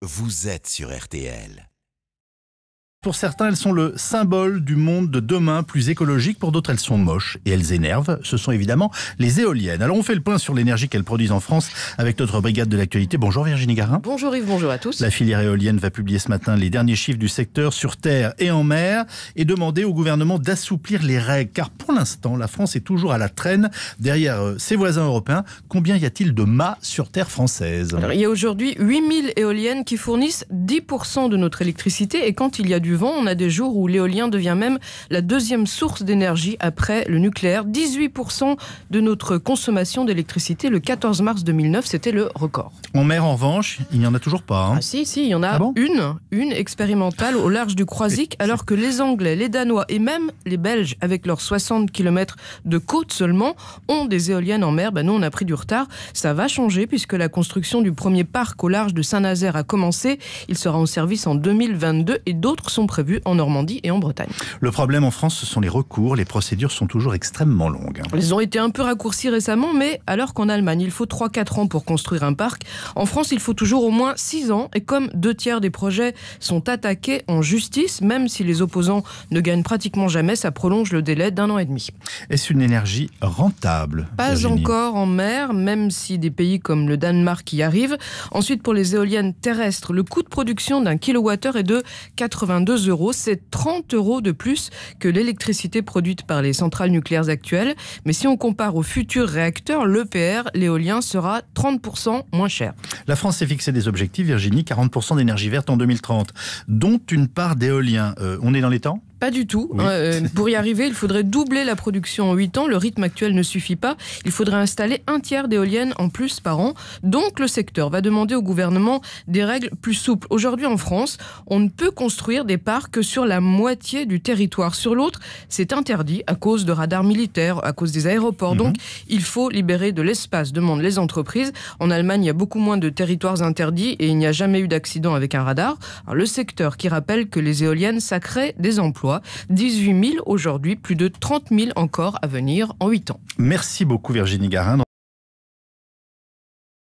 Vous êtes sur RTL. Pour certains, elles sont le symbole du monde de demain plus écologique. Pour d'autres, elles sont moches et elles énervent. Ce sont évidemment les éoliennes. Alors on fait le point sur l'énergie qu'elles produisent en France avec notre brigade de l'actualité. Bonjour Virginie Garin. Bonjour Yves, bonjour à tous. La filière éolienne va publier ce matin les derniers chiffres du secteur sur terre et en mer et demander au gouvernement d'assouplir les règles. Car pour l'instant, la France est toujours à la traîne derrière euh, ses voisins européens. Combien y a-t-il de mâts sur terre française Il y a aujourd'hui 8000 éoliennes qui fournissent 10% de notre électricité et quand il y a du on a des jours où l'éolien devient même la deuxième source d'énergie après le nucléaire. 18% de notre consommation d'électricité le 14 mars 2009, c'était le record. En mer, en revanche, il n'y en a toujours pas. Hein. Ah, si, si, il y en a ah une, une expérimentale au large du Croisic, alors que les Anglais, les Danois et même les Belges, avec leurs 60 km de côte seulement, ont des éoliennes en mer. Ben, nous, on a pris du retard. Ça va changer puisque la construction du premier parc au large de Saint-Nazaire a commencé. Il sera en service en 2022 et d'autres sont sont prévues en Normandie et en Bretagne. Le problème en France, ce sont les recours. Les procédures sont toujours extrêmement longues. Elles ont été un peu raccourcies récemment, mais alors qu'en Allemagne, il faut 3-4 ans pour construire un parc, en France, il faut toujours au moins 6 ans. Et comme deux tiers des projets sont attaqués en justice, même si les opposants ne gagnent pratiquement jamais, ça prolonge le délai d'un an et demi. Est-ce une énergie rentable Pas encore en mer, même si des pays comme le Danemark y arrivent. Ensuite, pour les éoliennes terrestres, le coût de production d'un kilowattheure est de 82 2 euros. C'est 30 euros de plus que l'électricité produite par les centrales nucléaires actuelles. Mais si on compare au futurs réacteurs, l'EPR, l'éolien, sera 30% moins cher. La France s'est fixé des objectifs, Virginie, 40% d'énergie verte en 2030, dont une part d'éolien. Euh, on est dans les temps pas du tout. Euh, euh, pour y arriver, il faudrait doubler la production en 8 ans. Le rythme actuel ne suffit pas. Il faudrait installer un tiers d'éoliennes en plus par an. Donc le secteur va demander au gouvernement des règles plus souples. Aujourd'hui en France, on ne peut construire des parcs que sur la moitié du territoire. Sur l'autre, c'est interdit à cause de radars militaires, à cause des aéroports. Mhm. Donc il faut libérer de l'espace, demandent les entreprises. En Allemagne, il y a beaucoup moins de territoires interdits et il n'y a jamais eu d'accident avec un radar. le secteur qui rappelle que les éoliennes, ça crée des emplois. 18 000 aujourd'hui, plus de 30 000 encore à venir en 8 ans. Merci beaucoup Virginie Garin.